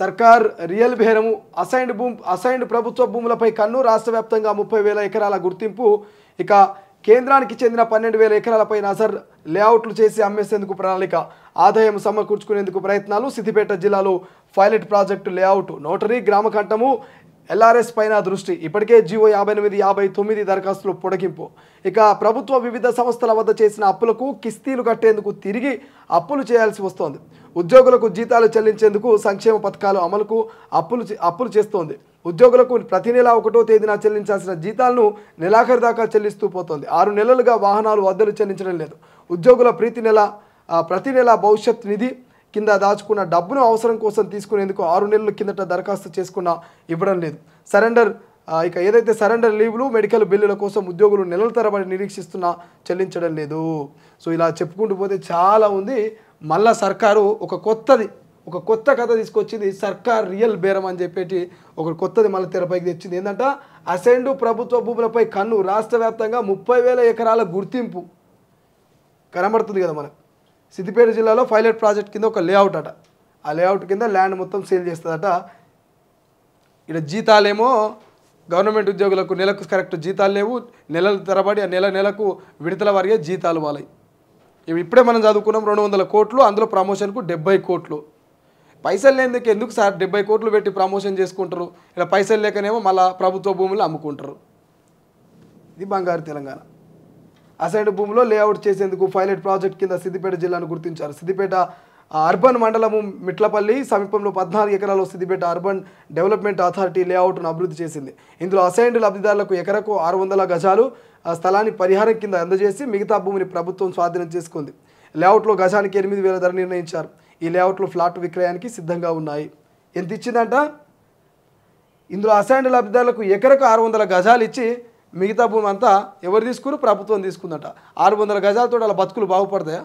సర్కార్ రియల్ బేరము అసైన్డ్ భూ అసైన్డ్ ప్రభుత్వ భూములపై కన్ను రాష్ట్ర వ్యాప్తంగా ముప్పై వేల ఎకరాల గుర్తింపు ఇక కేంద్రానికి చెందిన పన్నెండు వేల ఎకరాలపై నజర్ లేఅవుట్లు చేసి అమ్మేసేందుకు ప్రణాళిక ఆదాయం సమకూర్చుకునేందుకు ప్రయత్నాలు సిద్దిపేట జిల్లాలో పైలట్ ప్రాజెక్టు లేఅవుట్ నోటరీ కంఠము ఎల్ఆర్ఎస్ పైన దృష్టి ఇప్పటికే జీవో యాభై ఎనిమిది యాభై తొమ్మిది దరఖాస్తులు పొడగింపు ఇక ప్రభుత్వ వివిధ సంస్థల వద్ద చేసిన అప్పులకు కిస్తీలు కట్టేందుకు తిరిగి అప్పులు చేయాల్సి వస్తోంది ఉద్యోగులకు జీతాలు చెల్లించేందుకు సంక్షేమ పథకాలు అమలుకు అప్పులు అప్పులు చేస్తోంది ఉద్యోగులకు ప్రతి నెల ఒకటో తేదీన చెల్లించాల్సిన జీతాలను నెలాఖరు దాకా చెల్లిస్తూ పోతోంది ఆరు నెలలుగా వాహనాలు వద్దలు చెల్లించడం లేదు ఉద్యోగుల ప్రీతి నెల ప్రతి నెల భవిష్యత్ నిధి కింద దాచుకున్న డబ్బును అవసరం కోసం తీసుకునేందుకు ఆరు నెలల కిందట దరఖాస్తు చేసుకున్నా ఇవ్వడం లేదు సరెండర్ ఇక ఏదైతే సరెండర్ లీవ్లు మెడికల్ బిల్లుల కోసం ఉద్యోగులు నెలల తరబడి నిరీక్షిస్తున్నా చెల్లించడం లేదు సో ఇలా చెప్పుకుంటూ పోతే చాలా ఉంది మళ్ళా సర్కారు ఒక కొత్తది ఒక కొత్త కథ తీసుకొచ్చింది సర్కార్ రియల్ బేరం అని చెప్పేసి ఒక కొత్తది మళ్ళీ తెరపైకి తెచ్చింది ఏంటంటే అసెండు ప్రభుత్వ భూములపై కన్ను రాష్ట్ర వ్యాప్తంగా ముప్పై వేల ఎకరాల గుర్తింపు కనబడుతుంది కదా మనకు సిద్దిపేట జిల్లాలో పైలట్ ప్రాజెక్ట్ కింద ఒక లేఅవుట్ అట ఆ లేఅవుట్ కింద ల్యాండ్ మొత్తం సేల్ చేస్తుందట ఇక్కడ జీతాలేమో గవర్నమెంట్ ఉద్యోగులకు నెలకు కరెక్ట్ జీతాలు లేవు నెలల తరబడి ఆ నెల నెలకు విడతల వారిగా జీతాలు వాళ్ళయి ఇవి ఇప్పుడే మనం చదువుకున్నాం రెండు వందల కోట్లు అందులో ప్రమోషన్కు డెబ్బై కోట్లు పైసలు లేనిందుకు ఎందుకు సార్ డెబ్బై కోట్లు పెట్టి ప్రమోషన్ చేసుకుంటారు ఇలా పైసలు లేకనేమో మళ్ళీ ప్రభుత్వ భూములు అమ్ముకుంటారు ఇది బంగారు తెలంగాణ అసైడ్ భూమిలో లేఅవుట్ చేసేందుకు పైలట్ ప్రాజెక్ట్ కింద సిద్దిపేట జిల్లాను గుర్తించారు సిద్దిపేట అర్బన్ మండలము మిట్లపల్లి సమీపంలో పద్నాలుగు ఎకరాలు సిద్దిపేట అర్బన్ డెవలప్మెంట్ అథారిటీ లేఅవుట్ను అభివృద్ధి చేసింది ఇందులో అసైన్డ్ లబ్ధిదారులకు ఎకరకు ఆరు వందల గజాలు స్థలాన్ని పరిహారం కింద అందజేసి మిగతా భూమిని ప్రభుత్వం స్వాధీనం చేసుకుంది లేఅవుట్లో గజానికి ఎనిమిది వేల ధర నిర్ణయించారు ఈ లేఅవుట్లో ఫ్లాట్ విక్రయానికి సిద్ధంగా ఉన్నాయి ఎంత ఇచ్చిందంట ఇందులో అసైన్డ్ లబ్ధిదారులకు ఎకరకు ఆరు వందల గజాలు ఇచ్చి మిగతా భూమి అంతా ఎవరు తీసుకురు ప్రభుత్వం తీసుకుందట ఆరు వందల గజాలతో అలా బతుకులు బాగుపడతాయా